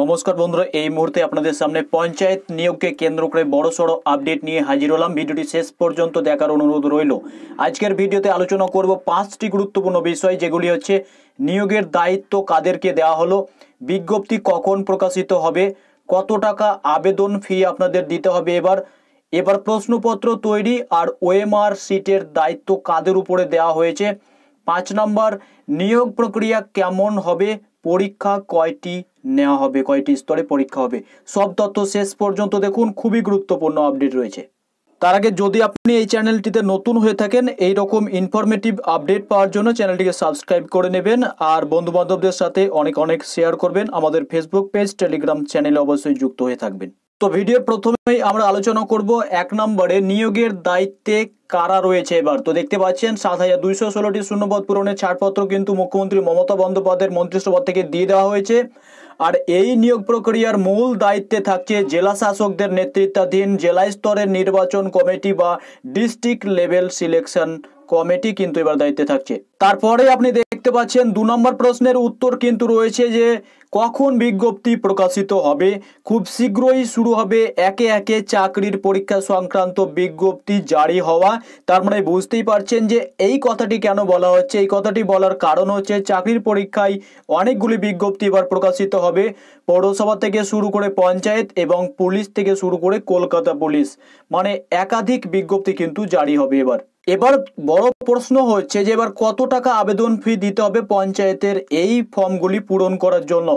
নমস্কার বন্ধুরা এই মুহূর্তে আপনাদের সামনে পঞ্চায়েত নিয়োগকে কেন্দ্র করে বড়সড় আপডেট নিয়ে হাজির হলাম ভিডিওটি শেষ পর্যন্ত দেখার অনুরোধ রইল আজকের ভিডিওতে আলোচনা করব পাঁচটি গুরুত্বপূর্ণ বিষয় যেগুলি হচ্ছে নিয়োগের দায়িত্ব কাদেরকে দেওয়া হলো বিজ্ঞপ্তি কখন প্রকাশিত হবে কত টাকা আবেদন ফি আপনাদের দিতে হবে এবার এবার প্রশ্নপত্র তৈরি আর ওএমআর সিটের দায়িত্ব কাদের উপরে দেওয়া হয়েছে পাঁচ নম্বর নিয়োগ প্রক্রিয়া কেমন হবে পরীক্ষা কয়টি নেওয়া হবে কয়টি স্তরে পরীক্ষা হবে সব তথ্য শেষ পর্যন্ত দেখুন খুবই গুরুত্বপূর্ণ আপডেট রয়েছে তার আগে যদি আপনি এই চ্যানেলটিতে নতুন হয়ে থাকেন এই রকম ইনফরমেটিভ আপডেট পাওয়ার জন্য চ্যানেলটিকে সাবস্ক্রাইব করে নেবেন আর বন্ধুবান্ধবদের সাথে অনেক অনেক শেয়ার করবেন আমাদের ফেসবুক পেজ টেলিগ্রাম চ্যানেলে অবশ্যই যুক্ত হয়ে থাকবেন তো ভিডিও প্রথমেই আমরা আলোচনা করব এক নম্বরে নিয়োগের দায়িত্বে কারা রয়েছে এবার তো দেখতে পাচ্ছেন সাত হাজার দুইশো ষোলোটি শূন্যপদ পূরণের ছাড়পত্র কিন্তু মুখ্যমন্ত্রী মমতা বন্দ্যোপাধ্যায়ের মন্ত্রিসভা থেকে দিয়ে দেওয়া হয়েছে আর এই নিয়োগ প্রক্রিয়ার মূল দায়িত্বে থাকছে জেলা শাসকদের নেতৃত্বাধীন জেলা স্তরের নির্বাচন কমিটি বা ডিস্ট্রিক্ট লেভেল সিলেকশন কমিটি কিন্তু এবার দায়িত্বে থাকছে তারপরে আপনি দেখতে পাচ্ছেন দু নম্বর প্রশ্নের উত্তর কিন্তু রয়েছে যে কখন বিজ্ঞপ্তি প্রকাশিত হবে খুব শীঘ্রই শুরু হবে একে একে চাকরির পরীক্ষা সংক্রান্ত বিজ্ঞপ্তি জারি হওয়া তার মানে বুঝতেই পারছেন যে এই কথাটি কেন বলা হচ্ছে এই কথাটি বলার কারণ হচ্ছে চাকরির পরীক্ষায় অনেকগুলি বিজ্ঞপ্তি এবার প্রকাশিত হবে পৌরসভা থেকে শুরু করে পঞ্চায়েত এবং পুলিশ থেকে শুরু করে কলকাতা পুলিশ মানে একাধিক বিজ্ঞপ্তি কিন্তু জারি হবে এবার এবার বড় প্রশ্ন হচ্ছে যে এবার কত টাকা আবেদন ফি দিতে হবে পঞ্চায়েতের এই ফর্মগুলি পূরণ করার জন্য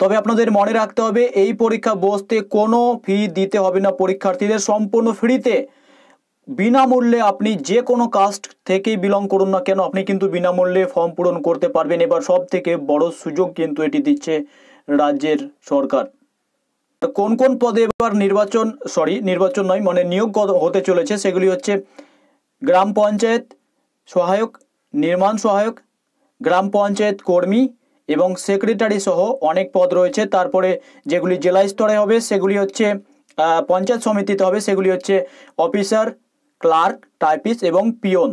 তবে আপনাদের মনে রাখতে হবে এই পরীক্ষা বসতে কোনো ফি দিতে হবে না পরীক্ষার্থীদের সম্পূর্ণ ফ্রিতে বিনামূল্যে আপনি যে কোনো কাস্ট থেকেই বিলং করুন না কেন আপনি কিন্তু বিনামূল্যে ফর্ম পূরণ করতে পারবেন এবার সব থেকে বড় সুযোগ কিন্তু এটি দিচ্ছে রাজ্যের সরকার কোন কোন পদে এবার নির্বাচন সরি নির্বাচন নয় মানে নিয়োগ হতে চলেছে সেগুলি হচ্ছে গ্রাম পঞ্চায়েত সহায়ক নির্মাণ সহায়ক গ্রাম পঞ্চায়েত কর্মী এবং সেক্রেটারি সহ অনেক পদ রয়েছে তারপরে যেগুলি জেলা স্তরে হবে সেগুলি হচ্ছে পঞ্চায়েত সমিতিতে হবে সেগুলি হচ্ছে অফিসার ক্লার্ক টাইপিস এবং পিয়ন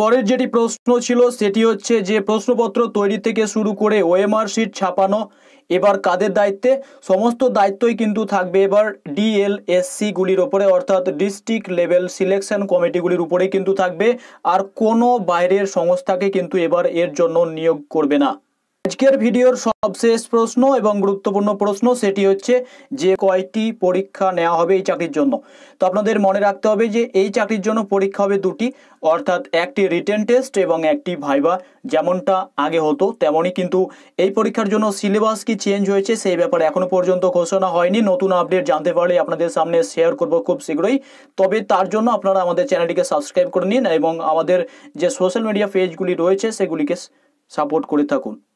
পরের যেটি প্রশ্ন ছিল সেটি হচ্ছে যে প্রশ্নপত্র তৈরি থেকে শুরু করে ওএমআর শিট ছাপানো এবার কাদের দায়িত্বে সমস্ত দায়িত্বই কিন্তু থাকবে এবার ডিএলএসসিগুলির ওপরে অর্থাৎ ডিস্ট্রিক্ট লেভেল সিলেকশন কমিটিগুলির উপরে কিন্তু থাকবে আর কোনো বাইরের সংস্থাকে কিন্তু এবার এর জন্য নিয়োগ করবে না আজকের ভিডিওর সবশেষ প্রশ্ন এবং গুরুত্বপূর্ণ প্রশ্ন সেটি হচ্ছে যে কয়টি পরীক্ষা নেওয়া হবে এই চাকরির জন্য তো আপনাদের মনে রাখতে হবে যে এই চাকরির জন্য পরীক্ষা হবে দুটি অর্থাৎ একটি রিটেন টেস্ট এবং একটি ভাইবা যেমনটা আগে হতো তেমনই কিন্তু এই পরীক্ষার জন্য সিলেবাস কি চেঞ্জ হয়েছে সেই ব্যাপারে এখনও পর্যন্ত ঘোষণা হয়নি নতুন আপডেট জানতে পারলে আপনাদের সামনে শেয়ার করব খুব শীঘ্রই তবে তার জন্য আপনারা আমাদের চ্যানেলটিকে সাবস্ক্রাইব করে নিন এবং আমাদের যে সোশ্যাল মিডিয়া পেজগুলি রয়েছে সেগুলিকে সাপোর্ট করে থাকুন